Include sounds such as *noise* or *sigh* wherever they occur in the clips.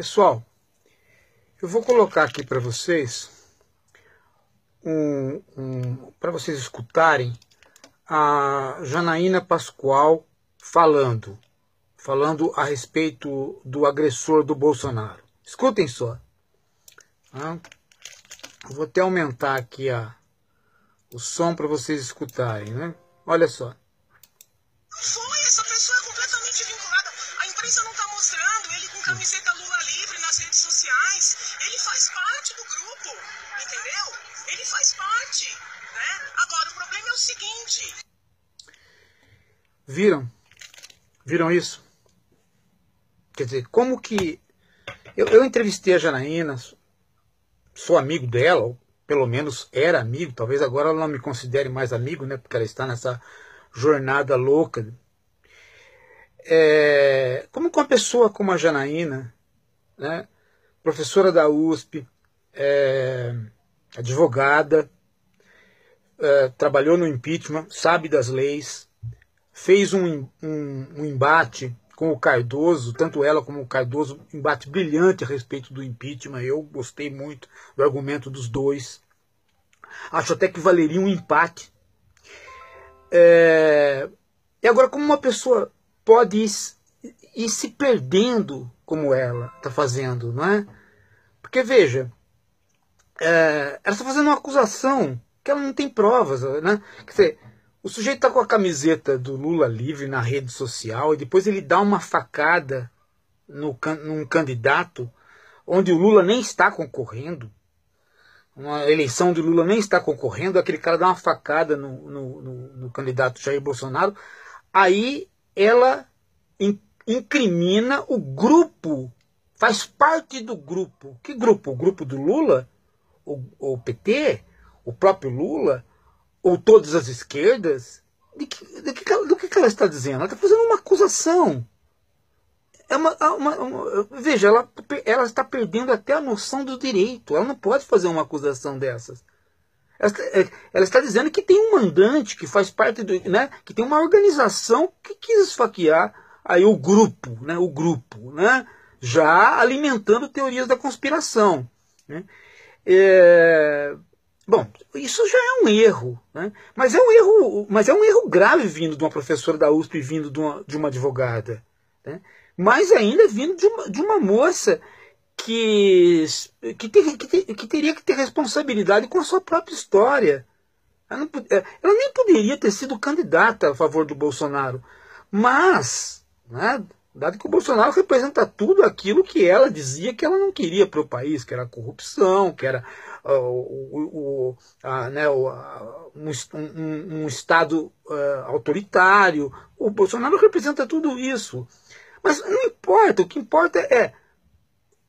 Pessoal, eu vou colocar aqui para vocês, um, um, para vocês escutarem, a Janaína Pascoal falando, falando a respeito do agressor do Bolsonaro. Escutem só. Tá? vou até aumentar aqui a, o som para vocês escutarem, né? Olha só. entende. Viram? Viram isso? Quer dizer, como que. Eu, eu entrevistei a Janaína, sou amigo dela, ou pelo menos era amigo, talvez agora ela não me considere mais amigo, né? Porque ela está nessa jornada louca. É, como que uma pessoa como a Janaína, né? professora da USP, é, advogada, é, trabalhou no impeachment, sabe das leis, fez um, um, um, embate com o Cardoso, tanto ela como o Cardoso, um embate brilhante a respeito do impeachment. Eu gostei muito do argumento dos dois. Acho até que valeria um empate. É, e agora, como uma pessoa pode ir, ir se perdendo como ela está fazendo, não é? Porque veja, é, ela está fazendo uma acusação ela não tem provas, né? Quer dizer, o sujeito tá com a camiseta do Lula livre na rede social e depois ele dá uma facada no, num candidato onde o Lula nem está concorrendo, uma eleição de Lula nem está concorrendo, aquele cara dá uma facada no, no, no, no candidato Jair Bolsonaro, aí ela incrimina o grupo, faz parte do grupo. Que grupo? O grupo do Lula? O, o PT? o próprio Lula, ou todas as esquerdas, de que, de que, do que, que ela está dizendo? Ela está fazendo uma acusação. É uma, é uma, é uma, veja, ela, ela está perdendo até a noção do direito. Ela não pode fazer uma acusação dessas. Ela, é, ela está dizendo que tem um mandante que faz parte do. Né, que tem uma organização que quis esfaquear aí o grupo, né, o grupo, né, já alimentando teorias da conspiração. Né. É, Bom, isso já é um erro, né? mas, é um erro mas é um erro grave vindo de uma professora da USP, vindo de uma, de uma advogada. Né? Mais ainda vindo de uma, de uma moça que, que, ter, que, ter, que, teria que ter responsabilidade com a sua própria história. Ela, não, eh, ela nem poderia ter sido candidata a favor do Bolsonaro, mas né, Dado que o Bolsonaro representa tudo aquilo que ela dizia que ela não queria para o país, que era corrupção, que era uh, o, o, a, né, o, a, um, um, um, Estado uh, autoritário. O Bolsonaro representa tudo isso. Mas não importa, o que importa é.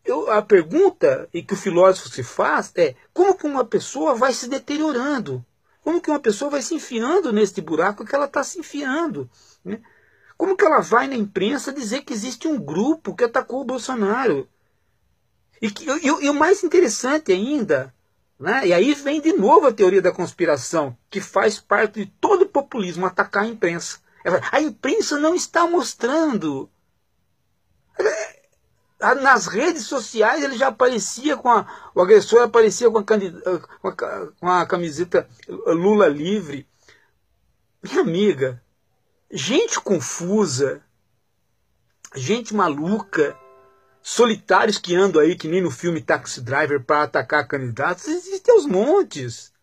Eu, a pergunta e que o filósofo se faz é como que uma pessoa vai se deteriorando? Como que uma pessoa vai se enfiando neste buraco que ela está se enfiando? Né? Como que ela vai na imprensa dizer que existe um grupo que atacou o Bolsonaro? E, que, e, e o mais interessante ainda, né? e aí vem de novo a teoria da conspiração, que faz parte de todo o populismo atacar a imprensa. É a imprensa não está mostrando. É, nas redes sociais ele já aparecia com a, o agressor aparecia com a, com a, com a camiseta Lula livre. Minha amiga, gente confusa, gente maluca, solitários que andam aí, que nem no filme Taxi Driver, para atacar candidatos, existem aos montes.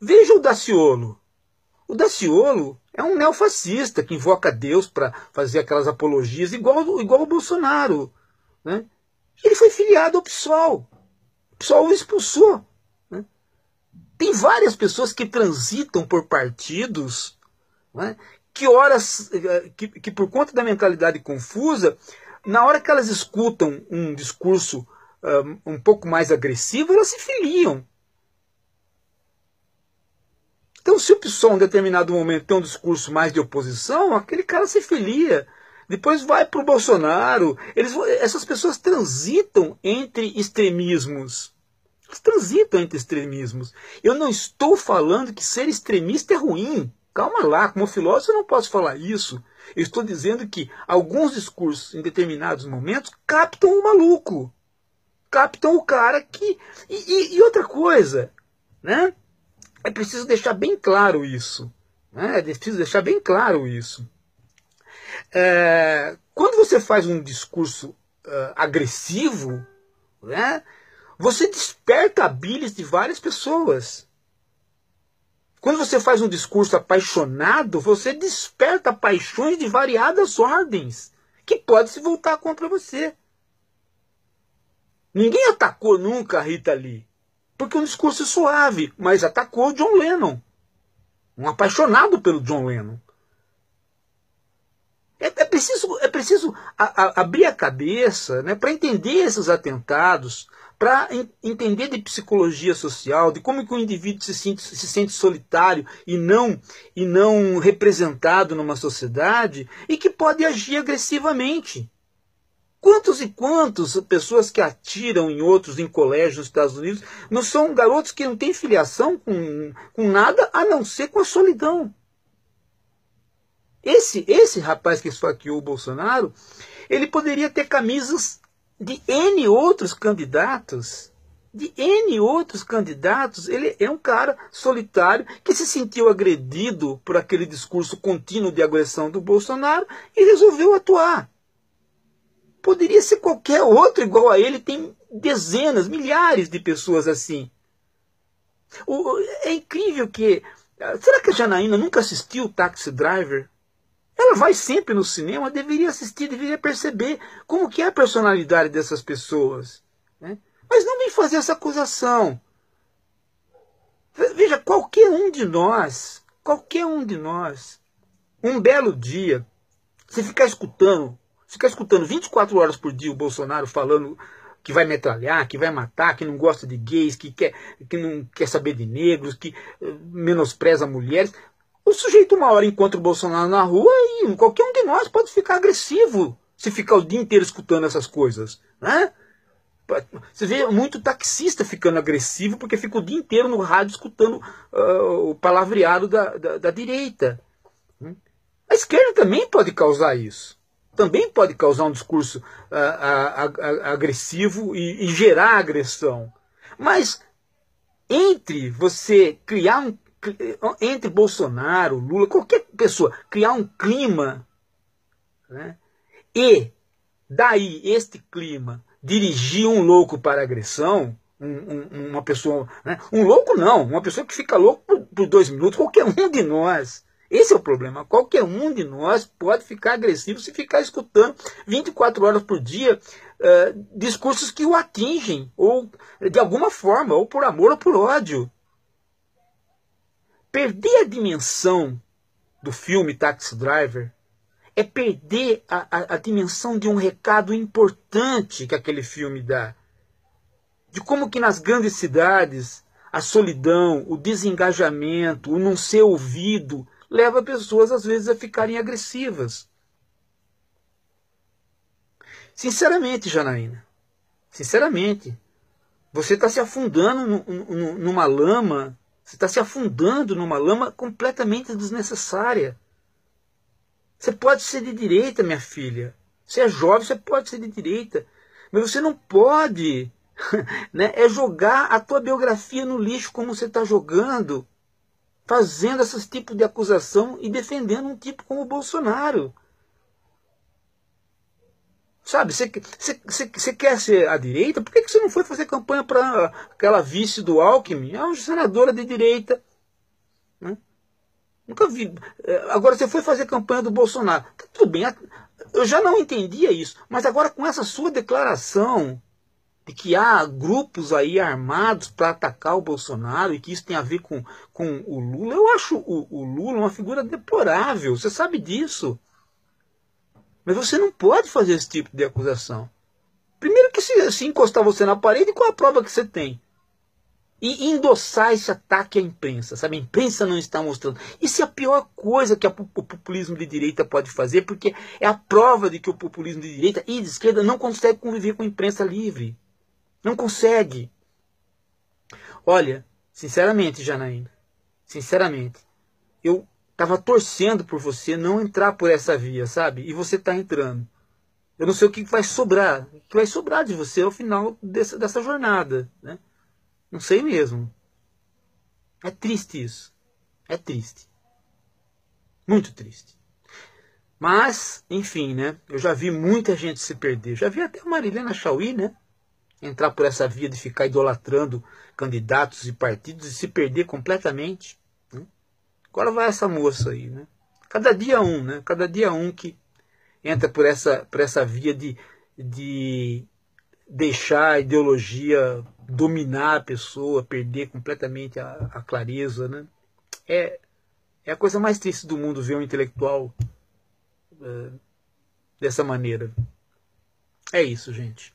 Veja o Daciolo. O Daciolo é um neofascista que invoca Deus para fazer aquelas apologias, igual, igual o Bolsonaro. Né? Ele foi filiado ao PSOL. O PSOL o expulsou. Né? Tem várias pessoas que transitam por partidos né, que horas eh, que, que por conta da mentalidade confusa, na hora que elas escutam um discurso um, eh, um pouco mais agressivo, elas se filiam. Então, se o pessoal em determinado momento tem um discurso mais de oposição, aquele cara se filia. Depois vai para o Bolsonaro. Eles, essas pessoas transitam entre extremismos. transitam entre extremismos. Eu não estou falando que ser extremista é ruim. Calma lá, como filósofo eu não posso falar isso. Eu estou dizendo que alguns discursos, em determinados momentos, captam o maluco. Captam o cara que. E, e, e outra coisa, né? É preciso deixar bem claro isso. Né? É preciso deixar bem claro isso. É, quando você faz um discurso uh, agressivo, né? Você desperta a bilis de várias pessoas. Quando você faz um discurso apaixonado, você desperta paixões de variadas ordens que pode se voltar contra você. Ninguém atacou nunca a Rita Lee, porque é um discurso suave, mas atacou John Lennon, um apaixonado pelo John Lennon. É, é preciso, é preciso a, a, abrir a cabeça né, para entender esses atentados, para entender de psicologia social, de como que o indivíduo se sente, se sente solitário e não e não representado numa sociedade e que pode agir agressivamente. Quantos e quantos pessoas que atiram em outros em colégios nos Estados Unidos não são garotos que não têm filiação com, com nada a não ser com a solidão? Esse, esse rapaz que esfaqueou o Bolsonaro, ele poderia ter camisas de N outros candidatos. De N outros candidatos, ele é um cara solitário que se sentiu agredido por aquele discurso contínuo de agressão do Bolsonaro e resolveu atuar. Poderia ser qualquer outro igual a ele, tem dezenas, milhares de pessoas assim. O, é incrível que. Ah, será que a Janaína nunca assistiu o Taxi Driver? Ela vai sempre no cinema, deveria assistir, deveria perceber como que é a personalidade dessas pessoas. Né? Mas não vem fazer essa acusação. Veja, qualquer um de nós, qualquer um de nós, um belo dia, se ficar escutando, se ficar escutando 24 horas por dia o Bolsonaro falando que vai metralhar, que vai matar, que não gosta de gays, que, quer, que não quer saber de negros, que eh, menospreza mulheres. O sujeito uma hora encontra o Bolsonaro na rua e qualquer um de nós pode ficar agressivo se ficar o dia inteiro escutando essas coisas, né? Você vê muito taxista ficando agressivo porque fica o dia inteiro no rádio escutando uh, o palavreado da, da, da direita. Né? A esquerda também pode causar isso. Também pode causar um discurso uh, uh, agressivo e, e gerar agressão. Mas entre você criar um entre Bolsonaro, Lula, qualquer pessoa, criar um clima né? e daí este clima dirigir um louco para agressão, um, um, uma pessoa, né? um louco não, uma pessoa que fica louco por, por dois minutos, qualquer um de nós. Esse é o problema. Qualquer um de nós pode ficar agressivo se ficar escutando 24 horas por dia uh, discursos que o atingem, ou de alguma forma, ou por amor ou por ódio. Perder a dimensão do filme Taxi Driver é perder a, a, a dimensão de um recado importante que aquele filme dá. De como que nas grandes cidades a solidão, o desengajamento, o não ser ouvido, leva pessoas às vezes a ficarem agressivas. Sinceramente, Janaína, sinceramente, você está se afundando numa lama você está se afundando numa lama completamente desnecessária. Você pode ser de direita, minha filha. Você é jovem, você pode ser de direita. Mas você não pode *laughs* né, é jogar a tua biografia no lixo como você está jogando, fazendo esses tipos de acusação e defendendo um tipo como o Bolsonaro. Sabe, você, você, quer ser a direita? Por que, que você não foi fazer campanha para aquela vice do Alckmin? É uma senadora de direita. Né? Nunca vi. É, agora você foi fazer campanha do Bolsonaro. Tá tudo bem. Eu já não entendia isso. Mas agora com essa sua declaração de que há grupos aí armados para atacar o Bolsonaro e que isso tem a ver com, com o Lula, eu acho o, o Lula uma figura deplorável. Você sabe disso. Mas você não pode fazer esse tipo de acusação. Primeiro que se, se encostar você na parede, qual a prova que você tem? E endossar esse ataque à imprensa, sabe? A imprensa não está mostrando. Isso é a pior coisa que a, o populismo de direita pode fazer, porque é a prova de que o populismo de direita e de esquerda não consegue conviver com a imprensa livre. Não consegue. Olha, sinceramente, Janaína, sinceramente, eu estava torcendo por você não entrar por essa via, sabe? E você está entrando. Eu não sei o que vai sobrar, o que vai sobrar de você ao final dessa, dessa jornada, né? Não sei mesmo. É triste isso. É triste. Muito triste. Mas, enfim, né? Eu já vi muita gente se perder. Já vi até a Marilena Chauí, né? Entrar por essa via de ficar idolatrando candidatos e partidos e se perder completamente. Agora vai essa moça aí, né? Cada dia um, né? Cada dia um que entra por essa, por essa via de, de deixar a ideologia dominar a pessoa, perder completamente a, a clareza, né? É, é a coisa mais triste do mundo ver um intelectual uh, dessa maneira. É isso, gente.